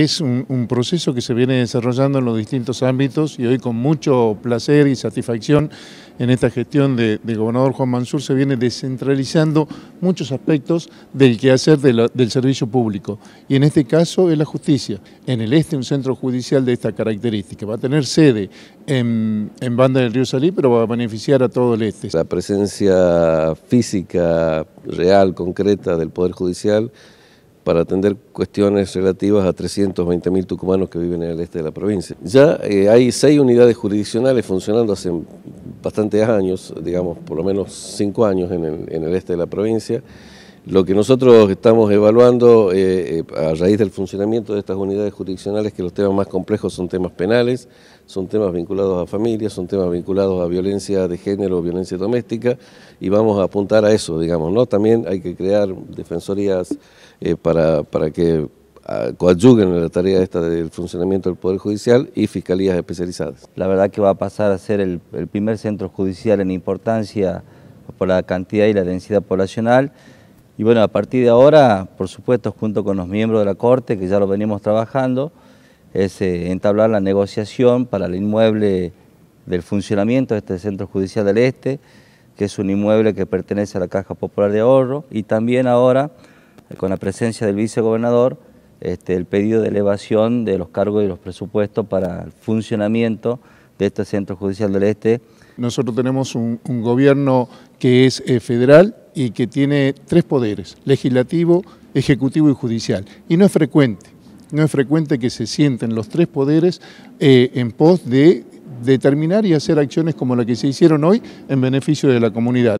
Es un, proceso que se viene desarrollando en los distintos ámbitos y hoy con mucho placer y satisfacción en esta gestión del de gobernador Juan Mansur se viene descentralizando muchos aspectos del quehacer del servicio público. Y en este caso es la justicia. En el este un centro judicial de esta característica. Va a tener sede en, en Banda del Río Salí, pero va a beneficiar a todo el este. La presencia física, real, concreta del Poder Judicial para atender cuestiones relativas a 320.000 tucumanos que viven en el este de la provincia. Ya eh, hay seis unidades jurisdiccionales funcionando hace bastantes años, digamos por lo menos cinco años en en el este de la provincia. Lo que nosotros estamos evaluando eh, eh, a raíz del funcionamiento de estas unidades jurisdiccionales, que los temas más complejos son temas penales, son temas vinculados a familias, son temas vinculados a violencia de género, violencia doméstica, y vamos a apuntar a eso, digamos, ¿no? También hay que crear defensorías eh, para, que ah, coadyuguen en la tarea esta del funcionamiento del Poder Judicial y fiscalías especializadas. La verdad que va a pasar a ser el primer centro judicial en importancia por la cantidad y la densidad poblacional, y bueno, a partir de ahora, por supuesto, junto con los miembros de la Corte, que ya lo venimos trabajando, es eh, entablar la negociación para el inmueble del funcionamiento de este Centro Judicial del Este, que es un inmueble que pertenece a la Caja Popular de Ahorro, y también ahora, eh, con la presencia del vicegobernador, este, el pedido de elevación de los cargos y los presupuestos para el funcionamiento de este Centro Judicial del Este. Nosotros tenemos un, gobierno que es eh, federal y que tiene tres poderes, legislativo, ejecutivo y judicial. Y no es frecuente, no es frecuente que se sienten los tres poderes eh, en pos de determinar y hacer acciones como la que se hicieron hoy en beneficio de la comunidad.